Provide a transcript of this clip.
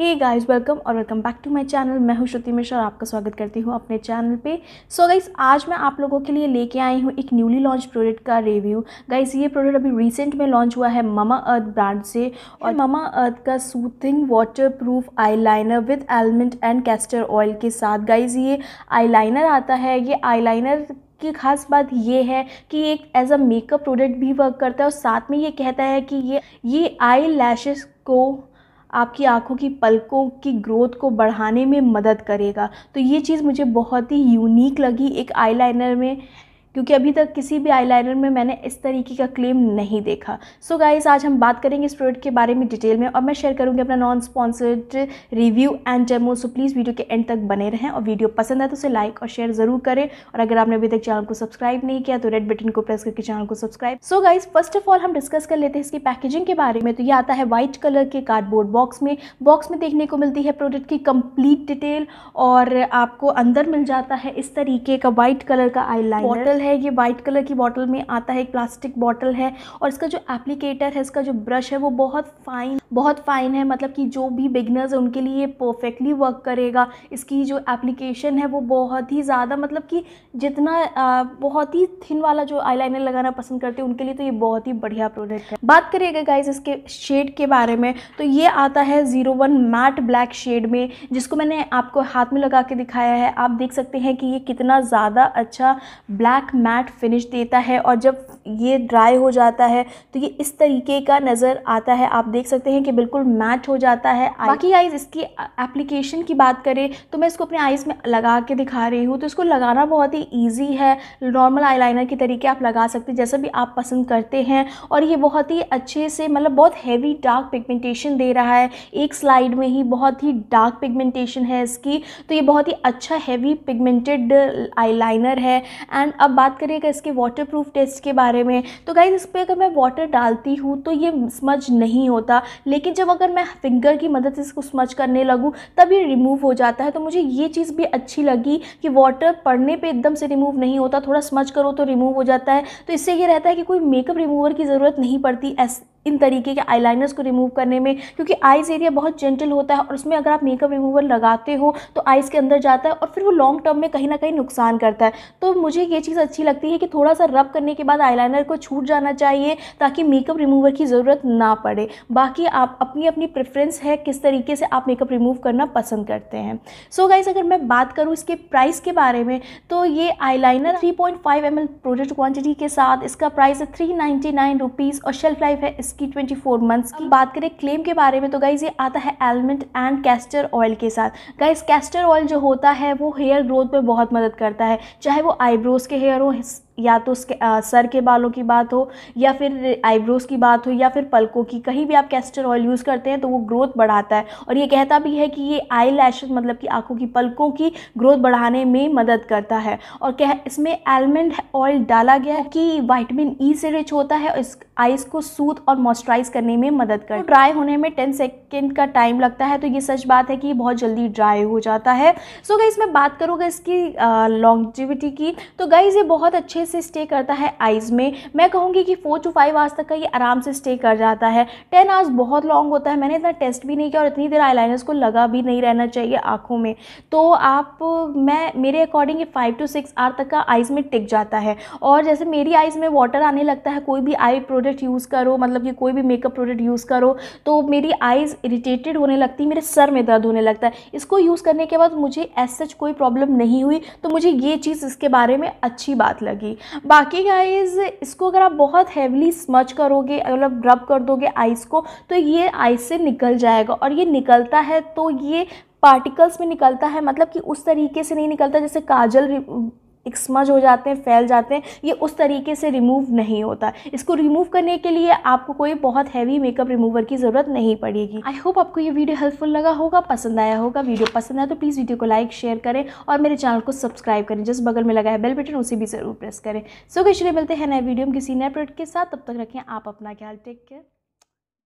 हे guys welcome और welcome back to my channel मैं हूं श्रुति मिश्रा और आपका स्वागत करती हूं अपने चैनल पे सो so गाइस आज मैं आप लोगों के लिए लेके आई हूं एक न्यूली लॉन्च प्रोडक्ट का रिव्यू गाइस ये प्रोडक्ट अभी रिसेंट में लॉन्च हुआ है ममा अर्थ ब्रांड से और ममा अर्थ का soothing waterproof eyeliner with almond and castor oil के साथ गाइज ये आई आता है ये आई की खास बात ये है कि एक एज अ मेकअप प्रोडक्ट भी वर्क करता है और साथ में ये कहता है कि ये ये आई लैशेस को आपकी आँखों की पलकों की ग्रोथ को बढ़ाने में मदद करेगा तो ये चीज़ मुझे बहुत ही यूनिक लगी एक आईलाइनर में क्योंकि अभी तक किसी भी आई में मैंने इस तरीके का क्लेम नहीं देखा सो so गाइज आज हम बात करेंगे इस प्रोडक्ट के बारे में डिटेल में और मैं शेयर करूँगी अपना non sponsored review and demo so please video के एंड तक बने रहें और वीडियो पसंद है तो उसे लाइक और शेयर ज़रूर करें और अगर आपने अभी तक चैनल को सब्सक्राइब नहीं किया तो रेड बटन को प्रेस करके चैनल को subscribe so guys first of all हम डिस्कस कर लेते हैं इसकी पैकेजिंग के बारे में तो ये आता है व्हाइट कलर के कार्डबोर्ड बॉक्स में बॉक्स में देखने को मिलती है प्रोडक्ट की कंप्लीट डिटेल और आपको अंदर मिल जाता है इस तरीके का वाइट कलर का आई लाइन बॉटल है है ये वाइट कलर की बॉटल में आता है एक प्लास्टिक बॉटल है और इसका जो एप्लीकेटर है इसका जो ब्रश है वो बहुत फाइन बहुत फाइन है मतलब कि जो भी बिगनर्स है उनके लिए परफेक्टली वर्क करेगा इसकी जो एप्लीकेशन है वो बहुत ही ज़्यादा मतलब कि जितना आ, बहुत ही थिन वाला जो आई लगाना पसंद करते हैं उनके लिए तो ये बहुत ही बढ़िया प्रोडक्ट है बात करिएगा गाइज इसके शेड के बारे में तो ये आता है zero one matte black shade में जिसको मैंने आपको हाथ में लगा के दिखाया है आप देख सकते हैं कि ये कितना ज़्यादा अच्छा ब्लैक मैट फिनिश देता है और जब ये ड्राई हो जाता है तो ये इस तरीके का नज़र आता है आप देख सकते हैं कि बिल्कुल मैच हो जाता है बाकी आइज़ इसकी एप्लीकेशन की बात करें तो मैं इसको अपने आइज़ में लगा के दिखा रही हूँ तो इसको लगाना बहुत ही ईजी है नॉर्मल आईलाइनर के तरीके आप लगा सकते हैं जैसा भी आप पसंद करते हैं और ये बहुत ही अच्छे से मतलब बहुत हैवी डार्क पिगमेंटेशन दे रहा है एक स्लाइड में ही बहुत ही डार्क पिगमेंटेशन है इसकी तो ये बहुत ही अच्छा हैवी पिगमेंटेड आईलाइनर है एंड अब बात करिएगा इसके वाटरप्रूफ टेस्ट के बारे बारे में तो गाइज़ इस पर अगर मैं वाटर डालती हूँ तो ये स्मज नहीं होता लेकिन जब अगर मैं फिंगर की मदद से इसको स्मज करने लगूँ तब ये रिमूव हो जाता है तो मुझे ये चीज़ भी अच्छी लगी कि वाटर पड़ने पर एकदम से रिमूव नहीं होता थोड़ा स्मज करो तो रिमूव हो जाता है तो इससे ये रहता है कि कोई मेकअप रिमूवर की ज़रूरत नहीं पड़ती इन तरीके के आईलाइनर्स को रिमूव करने में क्योंकि आइज़ एरिया बहुत जेंटल होता है और उसमें अगर आप मेकअप रिमूवर लगाते हो तो आइज़ के अंदर जाता है और फिर वो लॉन्ग टर्म में कहीं ना कहीं नुकसान करता है तो मुझे ये चीज़ अच्छी लगती है कि थोड़ा सा रब करने के बाद आईलाइनर को छूट जाना चाहिए ताकि मेकअप रिमूवर की ज़रूरत ना पड़े बाकी आप अपनी अपनी प्रेफरेंस है किस तरीके से आप मेकअप रिमूव करना पसंद करते हैं सो so गाइज अगर मैं बात करूँ इसके प्राइस के बारे में तो ये eye liner three point product के साथ इसका प्राइस है थ्री नाइन्टी और शेल्फ लाइफ है इसकी 24 मंथ्स की बात करें क्लेम के बारे में तो गाइज़ ये आता है एलमेंट एंड कैस्टर ऑयल के साथ गाइज़ कैस्टर ऑयल जो होता है वो हेयर ग्रोथ में बहुत मदद करता है चाहे वो आईब्रोज़ के हेयर हो या तो उसके आ, सर के बालों की बात हो या फिर आईब्रोज़ की बात हो या फिर पलकों की कहीं भी आप कैस्टर ऑयल यूज़ करते हैं तो वो ग्रोथ बढ़ाता है और ये कहता भी है कि ये आई लैशेज मतलब कि आँखों की पलकों की ग्रोथ बढ़ाने में मदद करता है और कह इसमें आलमंड ऑयल डाला गया है कि वाइटमिन ई e से रिच होता है और इस आइज़ को सूद और मॉइस्चराइज करने में मदद करता है ड्राई तो होने में टेन सेकेंड का टाइम लगता है तो ये सच बात है कि बहुत जल्दी ड्राई हो जाता है सो गई इसमें बात करूँगा इसकी लॉन्गजिविटी की तो गई ये बहुत अच्छे से स्टे करता है आइज़ में मैं कहूँगी कि फोर टू फाइव आवर्स तक का ये आराम से स्टे कर जाता है टेन आवर्स बहुत लॉन्ग होता है मैंने इतना टेस्ट भी नहीं किया और इतनी देर आईलाइनर्स को लगा भी नहीं रहना चाहिए आँखों में तो आप मैं मेरे अकॉर्डिंग ये फाइव टू सिक्स आवर तक का आइज़ में टिक जाता है और जैसे मेरी आइज़ में वाटर आने लगता है कोई भी आई प्रोडक्ट यूज़ करो मतलब कि कोई भी मेकअप प्रोडक्ट यूज़ करो तो मेरी आइज़ इरीटेटेड होने लगती है मेरे सर में दर्द होने लगता है इसको यूज़ करने के बाद मुझे एज सच कोई प्रॉब्लम नहीं हुई तो मुझे ये चीज़ इसके बारे में अच्छी बात लगी बाकी गाइज इसको अगर आप बहुत हैवली स्मच करोगे मतलब रब कर दोगे आइस को तो ये आइस से निकल जाएगा और ये निकलता है तो ये पार्टिकल्स में निकलता है मतलब कि उस तरीके से नहीं निकलता जैसे काजल स्मज हो जाते हैं फैल जाते हैं ये उस तरीके से रिमूव नहीं होता इसको रिमूव करने के लिए आपको कोई बहुत हैवी मेकअप रिमूवर की ज़रूरत नहीं पड़ेगी आई होप आपको ये वीडियो हेल्पफुल लगा होगा पसंद आया होगा वीडियो पसंद आया तो प्लीज़ वीडियो को लाइक शेयर करें और मेरे चैनल को सब्सक्राइब करें जिस बगल में लगा है बेल बटन उसे भी ज़रूर प्रेस करें सो so, मिलते हैं नए वीडियो में किसी नए प्रोडक्ट के साथ तब तक रखें आप अपना ख्याल टेक केयर